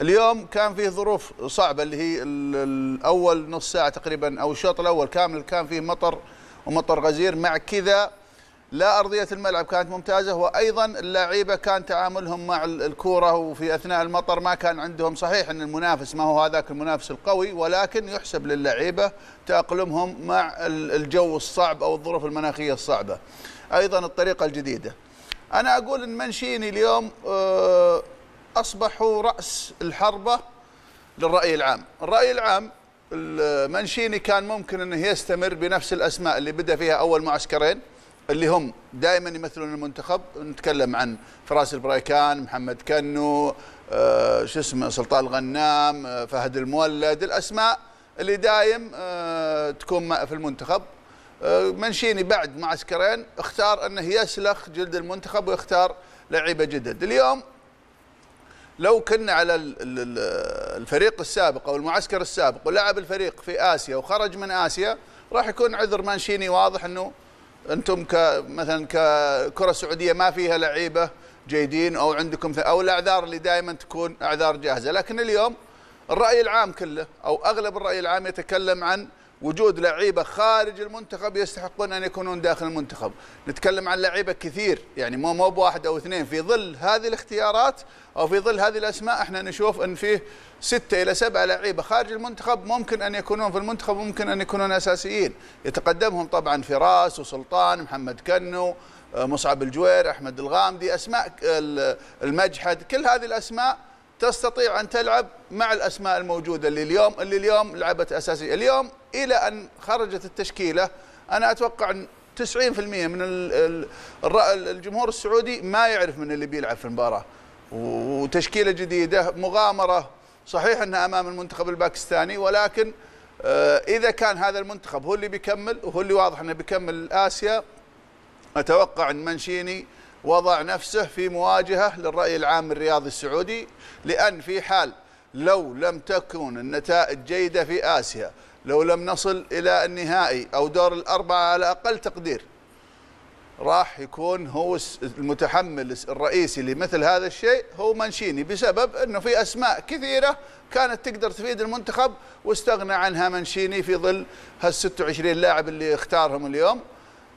اليوم كان فيه ظروف صعبه اللي هي الاول نص ساعه تقريبا او الشوط الاول كامل كان فيه مطر ومطر غزير مع كذا لا ارضيه الملعب كانت ممتازه وايضا اللعيبه كان تعاملهم مع الكوره وفي اثناء المطر ما كان عندهم صحيح ان المنافس ما هو هذاك المنافس القوي ولكن يحسب للعيبه تاقلمهم مع الجو الصعب او الظروف المناخيه الصعبه. ايضا الطريقه الجديده. انا اقول ان منشيني اليوم أه أصبحوا رأس الحربة للرأي العام الرأي العام المنشيني كان ممكن أنه يستمر بنفس الأسماء اللي بدأ فيها أول معسكرين اللي هم دائما يمثلون المنتخب نتكلم عن فراس البريكان محمد كنو آه، شو اسمه سلطان الغنام آه، فهد المولد الأسماء اللي دايم آه، تكون في المنتخب آه، منشيني بعد معسكرين اختار أنه يسلخ جلد المنتخب ويختار لعيبة جدد اليوم لو كنا على الفريق السابق او المعسكر السابق ولعب الفريق في اسيا وخرج من اسيا راح يكون عذر مانشيني واضح انه انتم مثلا ككره سعوديه ما فيها لعيبه جيدين او عندكم او الاعذار اللي دائما تكون اعذار جاهزه لكن اليوم الراي العام كله او اغلب الراي العام يتكلم عن وجود لعيبه خارج المنتخب يستحقون ان يكونون داخل المنتخب، نتكلم عن لعيبه كثير يعني مو مو بواحد او اثنين في ظل هذه الاختيارات او في ظل هذه الاسماء احنا نشوف ان فيه ستة الى سبعة لعيبه خارج المنتخب ممكن ان يكونون في المنتخب وممكن ان يكونون اساسيين، يتقدمهم طبعا فراس وسلطان محمد كنو آه، مصعب الجوير احمد الغامدي اسماء المجحد كل هذه الاسماء تستطيع أن تلعب مع الأسماء الموجودة اللي اليوم اللي اليوم لعبت أساسية اليوم إلى أن خرجت التشكيلة أنا أتوقع أن 90% من الجمهور السعودي ما يعرف من اللي بيلعب في المباراة وتشكيلة جديدة مغامرة صحيح أنها أمام المنتخب الباكستاني ولكن آه، إذا كان هذا المنتخب هو اللي بيكمل وهو اللي واضح أنه بيكمل آسيا أتوقع أن منشيني وضع نفسه في مواجهة للرأي العام الرياضي السعودي لأن في حال لو لم تكن النتائج جيدة في آسيا لو لم نصل إلى النهائي أو دور الأربعة على أقل تقدير راح يكون هو المتحمل الرئيسي لمثل هذا الشيء هو منشيني بسبب أنه في أسماء كثيرة كانت تقدر تفيد المنتخب واستغنى عنها منشيني في ظل هال 26 لاعب اللي اختارهم اليوم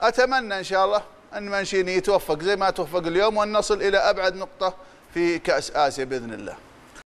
أتمنى إن شاء الله أن مانشيني يتوفق زي ما توفق اليوم وأن نصل إلى أبعد نقطة في كأس آسيا بإذن الله